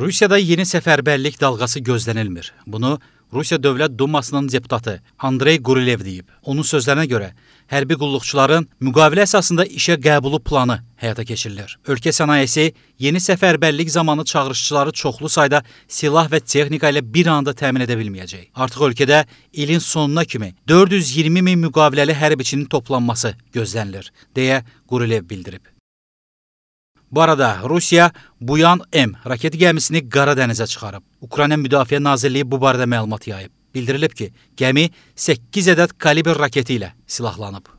Rusiyada yeni səfərbərlik dalğası gözlənilmir. Bunu Rusiya Dövlət Dumasının deputatı Andrey Qurilev deyib. Onun sözlərinə görə, hərbi qulluqçuların müqavilə əsasında işə qəbulu planı həyata keçirilir. Ölkə sənayesi yeni səfərbərlik zamanı çağırışçıları çoxlu sayda silah və texnika ilə bir anda təmin edə bilməyəcək. Artıq ölkədə ilin sonuna kimi 420 min müqaviləli hərbiçinin toplanması gözlənilir, deyə Qurilev bildirib. Bu arada Rusiya Buyan-M raket gəmisini Qara dənizə çıxarıb. Ukrayna Müdafiə Nazirliyi bu barədə məlumat yayıb. Bildirilib ki, gəmi 8 ədəd kalibr raketi ilə silahlanıb.